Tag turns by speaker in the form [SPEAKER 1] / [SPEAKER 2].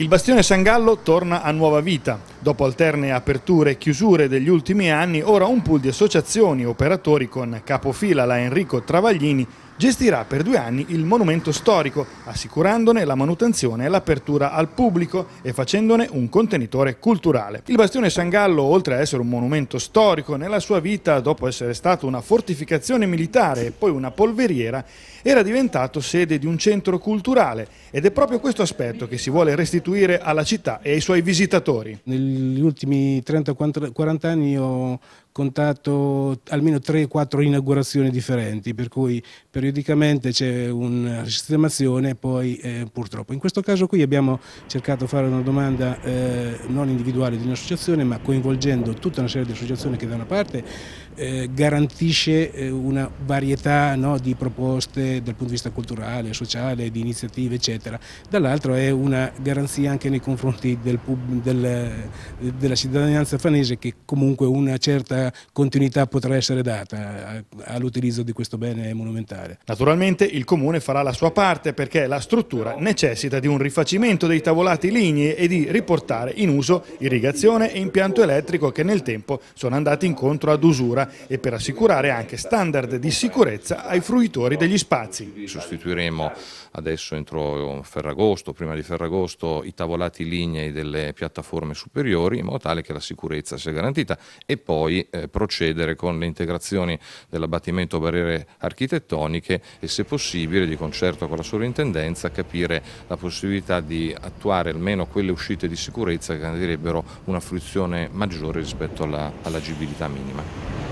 [SPEAKER 1] Il Bastione San Gallo torna a nuova vita. Dopo alterne aperture e chiusure degli ultimi anni, ora un pool di associazioni e operatori con capofila la Enrico Travaglini gestirà per due anni il monumento storico, assicurandone la manutenzione e l'apertura al pubblico e facendone un contenitore culturale. Il bastione San Gallo, oltre ad essere un monumento storico, nella sua vita, dopo essere stato una fortificazione militare e poi una polveriera, era diventato sede di un centro culturale ed è proprio questo aspetto che si vuole restituire alla città e ai suoi visitatori.
[SPEAKER 2] Negli ultimi 30-40 anni ho contato almeno 3-4 inaugurazioni differenti, per cui periodicamente c'è una sistemazione e poi eh, purtroppo. In questo caso qui abbiamo cercato di fare una domanda eh, non individuale di un'associazione ma coinvolgendo tutta una serie di associazioni che da una parte eh, garantisce eh, una varietà no, di proposte dal punto di vista culturale, sociale, di iniziative eccetera, dall'altro è una garanzia anche nei confronti del del, della cittadinanza fanese che comunque una certa continuità potrà essere data eh, all'utilizzo di questo bene
[SPEAKER 1] monumentale. Naturalmente il Comune farà la sua parte perché la struttura necessita di un rifacimento dei tavolati lignei e di riportare in uso irrigazione e impianto elettrico che nel tempo sono andati incontro ad usura e per assicurare anche standard di sicurezza ai fruitori degli spazi.
[SPEAKER 3] Sostituiremo adesso entro Ferragosto, prima di Ferragosto, i tavolati lignei delle piattaforme superiori in modo tale che la sicurezza sia garantita e poi eh, procedere con le integrazioni dell'abbattimento barriere architettoniche e se possibile di concerto con la sovrintendenza capire la possibilità di attuare almeno quelle uscite di sicurezza che garantirebbero una fruizione maggiore rispetto alla, all'agibilità minima.